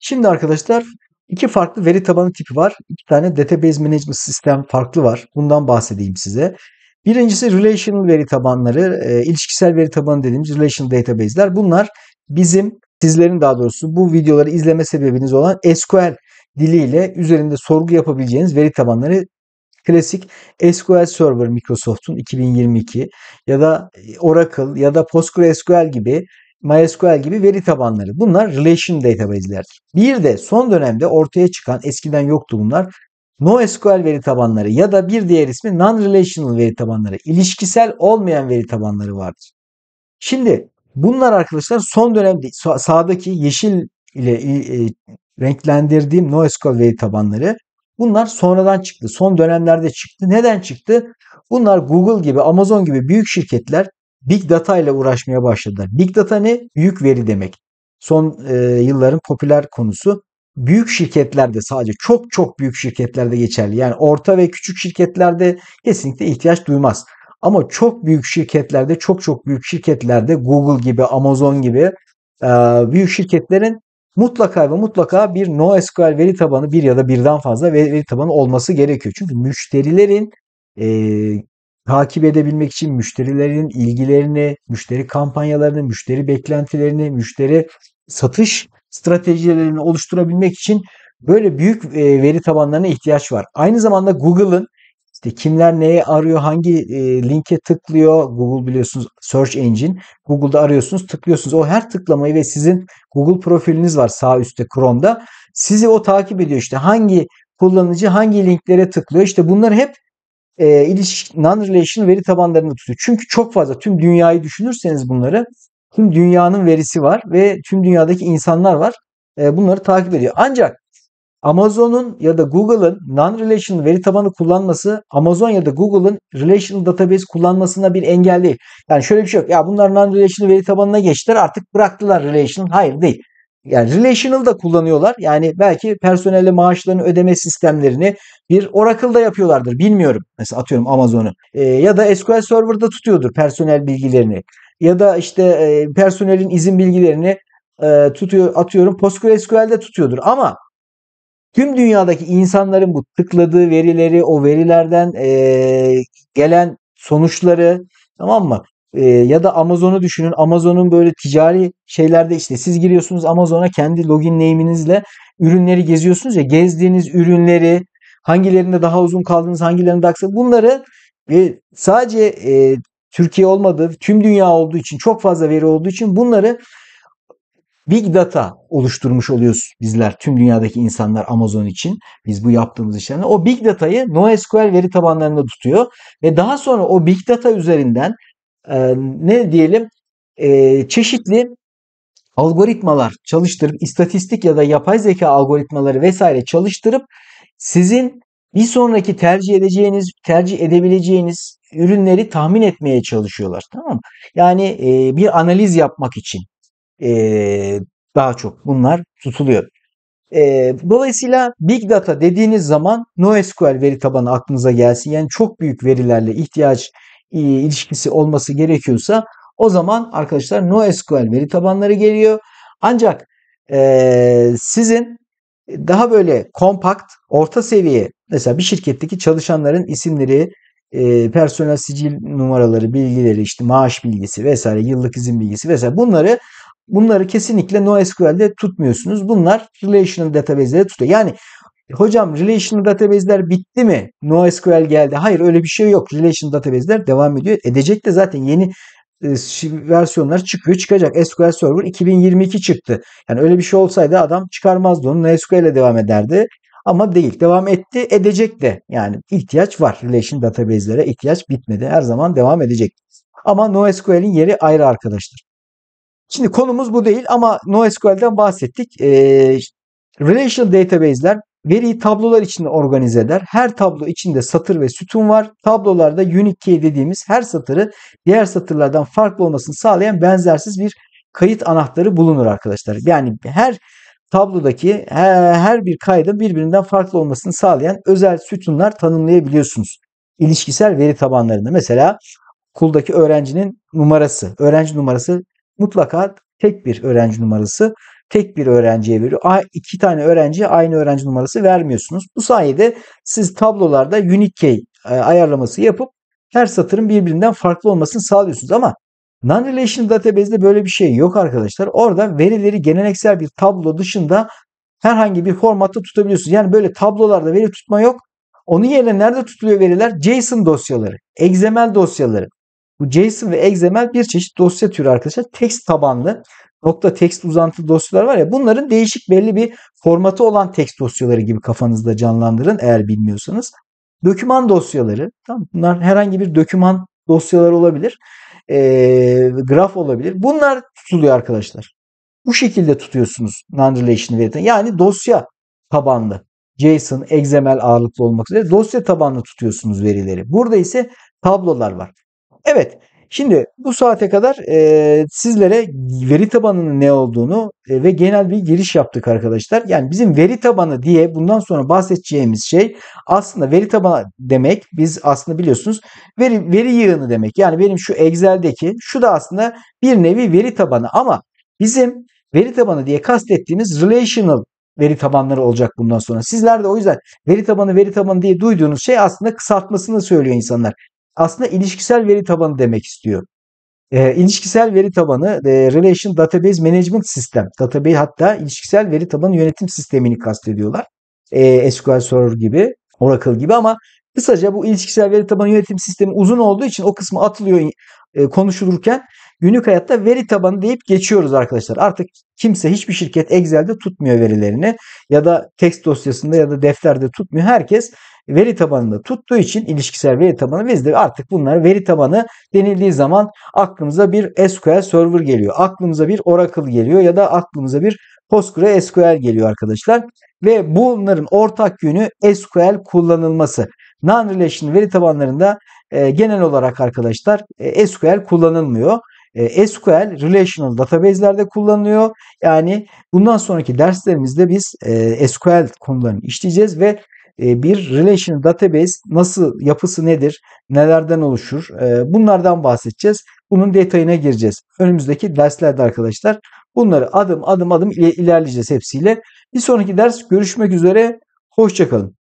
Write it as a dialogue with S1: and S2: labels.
S1: Şimdi arkadaşlar iki farklı veri tabanı tipi var. İki tane database management sistem farklı var. Bundan bahsedeyim size. Birincisi relational veri tabanları, e, ilişkisel veri tabanı dediğimiz relational database'ler. Bunlar bizim, sizlerin daha doğrusu bu videoları izleme sebebiniz olan SQL diliyle üzerinde sorgu yapabileceğiniz veri tabanları klasik SQL Server Microsoft'un 2022 ya da Oracle ya da PostgreSQL gibi MySQL gibi veri tabanları. Bunlar relation database'lerdir. Bir de son dönemde ortaya çıkan eskiden yoktu bunlar. NoSQL veri tabanları ya da bir diğer ismi non-relational veri tabanları, ilişkisel olmayan veri tabanları vardır. Şimdi bunlar arkadaşlar son dönemde sağdaki yeşil ile e, renklendirdiğim NoSQL veri tabanları bunlar sonradan çıktı. Son dönemlerde çıktı. Neden çıktı? Bunlar Google gibi, Amazon gibi büyük şirketler Big Data ile uğraşmaya başladılar. Big Data ne? Büyük veri demek. Son e, yılların popüler konusu. Büyük şirketlerde sadece çok çok büyük şirketlerde geçerli. Yani orta ve küçük şirketlerde kesinlikle ihtiyaç duymaz. Ama çok büyük şirketlerde, çok çok büyük şirketlerde Google gibi, Amazon gibi e, büyük şirketlerin mutlaka ve mutlaka bir NoSQL veri tabanı bir ya da birden fazla veri tabanı olması gerekiyor. Çünkü müşterilerin e, takip edebilmek için müşterilerin ilgilerini, müşteri kampanyalarını, müşteri beklentilerini, müşteri satış stratejilerini oluşturabilmek için böyle büyük e, veri tabanlarına ihtiyaç var. Aynı zamanda Google'ın işte kimler neye arıyor, hangi e, linke tıklıyor. Google biliyorsunuz search engine. Google'da arıyorsunuz, tıklıyorsunuz. O her tıklamayı ve sizin Google profiliniz var sağ üstte Chrome'da. Sizi o takip ediyor işte hangi kullanıcı hangi linklere tıklıyor. İşte bunlar hep e, ilişki, non-relation veri tabanlarında tutuyor. Çünkü çok fazla tüm dünyayı düşünürseniz bunları tüm dünyanın verisi var ve tüm dünyadaki insanlar var. E, bunları takip ediyor. Ancak Amazon'un ya da Google'ın non-relational veri tabanı kullanması Amazon ya da Google'ın relational database kullanmasına bir engel değil. Yani şöyle bir şey yok. Ya bunlar non-relational veri tabanına geçtiler artık bıraktılar relational. Hayır değil yani relational da kullanıyorlar. Yani belki personele maaşlarını ödeme sistemlerini bir Oracle'da yapıyorlardır. Bilmiyorum. Mesela atıyorum Amazon'u. E, ya da SQL Server'da tutuyordur personel bilgilerini. Ya da işte e, personelin izin bilgilerini e, tutuyor atıyorum PostgreSQL'de tutuyordur. Ama tüm dünyadaki insanların bu tıkladığı verileri, o verilerden e, gelen sonuçları tamam mı? Ee, ya da Amazon'u düşünün. Amazon'un böyle ticari şeylerde işte siz giriyorsunuz Amazon'a kendi login name'inizle ürünleri geziyorsunuz ya gezdiğiniz ürünleri hangilerinde daha uzun kaldınız hangilerinde daha kısa bunları e, sadece e, Türkiye olmadığı tüm dünya olduğu için çok fazla veri olduğu için bunları Big data oluşturmuş oluyoruz bizler tüm dünyadaki insanlar Amazon için biz bu yaptığımız işlemle. O big data'yı NoSQL veri tabanlarında tutuyor ve daha sonra o big data üzerinden e, ne diyelim e, çeşitli algoritmalar çalıştırıp istatistik ya da yapay zeka algoritmaları vesaire çalıştırıp sizin bir sonraki tercih edeceğiniz, tercih edebileceğiniz ürünleri tahmin etmeye çalışıyorlar. Tamam mı? Yani e, bir analiz yapmak için e, daha çok bunlar tutuluyor. E, dolayısıyla Big Data dediğiniz zaman NoSQL veri tabanı aklınıza gelsin. Yani çok büyük verilerle ihtiyaç e, ilişkisi olması gerekiyorsa o zaman arkadaşlar NoSQL veri tabanları geliyor. Ancak e, sizin daha böyle kompakt, orta seviye mesela bir şirketteki çalışanların isimleri, e, personel sicil numaraları, bilgileri, işte maaş bilgisi vesaire, yıllık izin bilgisi vesaire bunları bunları kesinlikle NoSQL'de tutmuyorsunuz. Bunlar relational database'de tutuyor. Yani e, hocam relational database'ler bitti mi? NoSQL geldi. Hayır öyle bir şey yok. Relational database'ler devam ediyor. Edecek de zaten yeni e, versiyonlar çıkıyor çıkacak. SQL Server 2022 çıktı. Yani öyle bir şey olsaydı adam çıkarmazdı onu. NoSQL ile devam ederdi. Ama değil. Devam etti. Edecek de. Yani ihtiyaç var. Relation database'lere ihtiyaç bitmedi. Her zaman devam edecek. Ama NoSQL'in yeri ayrı arkadaşlar. Şimdi konumuz bu değil ama NoSQL'den bahsettik. Ee, relational database'ler Veriyi tablolar içinde organize eder. Her tablo içinde satır ve sütun var. Tablolarda unique key dediğimiz her satırı diğer satırlardan farklı olmasını sağlayan benzersiz bir kayıt anahtarı bulunur arkadaşlar. Yani her tablodaki her bir kaydın birbirinden farklı olmasını sağlayan özel sütunlar tanımlayabiliyorsunuz. İlişkisel veri tabanlarında mesela kuldaki öğrencinin numarası, öğrenci numarası mutlaka tek bir öğrenci numarası tek bir öğrenciye veriyor. İki tane öğrenci aynı öğrenci numarası vermiyorsunuz. Bu sayede siz tablolarda unique e, ayarlaması yapıp her satırın birbirinden farklı olmasını sağlıyorsunuz ama Non-relational database'de böyle bir şey yok arkadaşlar. Orada verileri geleneksel bir tablo dışında herhangi bir formatta tutabiliyorsunuz. Yani böyle tablolarda veri tutma yok. Onun yerine nerede tutuluyor veriler? JSON dosyaları, XML dosyaları. Bu JSON ve XML bir çeşit dosya türü arkadaşlar. Text tabanlı nokta text uzantı dosyalar var ya bunların değişik belli bir formatı olan text dosyaları gibi kafanızda canlandırın eğer bilmiyorsanız. Döküman dosyaları tamam bunlar herhangi bir döküman dosyaları olabilir. E, graf olabilir. Bunlar tutuluyor arkadaşlar. Bu şekilde tutuyorsunuz non-relational veri. Yani dosya tabanlı. JSON, XML ağırlıklı olmak üzere dosya tabanlı tutuyorsunuz verileri. Burada ise tablolar var. Evet Şimdi bu saate kadar e, sizlere veri tabanının ne olduğunu e, ve genel bir giriş yaptık arkadaşlar. Yani bizim veri tabanı diye bundan sonra bahsedeceğimiz şey aslında veri tabanı demek biz aslında biliyorsunuz veri, veri yığını demek. Yani benim şu Excel'deki şu da aslında bir nevi veri tabanı ama bizim veri tabanı diye kastettiğimiz relational veri tabanları olacak bundan sonra. Sizler de o yüzden veri tabanı veri tabanı diye duyduğunuz şey aslında kısaltmasını söylüyor insanlar aslında ilişkisel veri tabanı demek istiyor. E, ilişkisel veri tabanı e, Relation Database Management System. Database hatta ilişkisel veri tabanı yönetim sistemini kastediyorlar. E, ee, SQL Server gibi, Oracle gibi ama kısaca bu ilişkisel veri tabanı yönetim sistemi uzun olduğu için o kısmı atılıyor e, konuşulurken günlük hayatta veri tabanı deyip geçiyoruz arkadaşlar. Artık kimse hiçbir şirket Excel'de tutmuyor verilerini ya da text dosyasında ya da defterde tutmuyor. Herkes veri tabanında tuttuğu için ilişkisel veri tabanı biz de artık bunlar veri tabanı denildiği zaman aklımıza bir SQL Server geliyor. Aklımıza bir Oracle geliyor ya da aklımıza bir PostgreSQL geliyor arkadaşlar. Ve bunların ortak yönü SQL kullanılması. Non-relation veri tabanlarında e, genel olarak arkadaşlar e, SQL kullanılmıyor. E, SQL relational database'lerde kullanılıyor. Yani bundan sonraki derslerimizde biz e, SQL konularını işleyeceğiz ve e, bir relational database nasıl yapısı nedir, nelerden oluşur e, bunlardan bahsedeceğiz. Bunun detayına gireceğiz. Önümüzdeki derslerde arkadaşlar bunları adım adım adım ilerleyeceğiz hepsiyle. Bir sonraki ders görüşmek üzere. Hoşçakalın.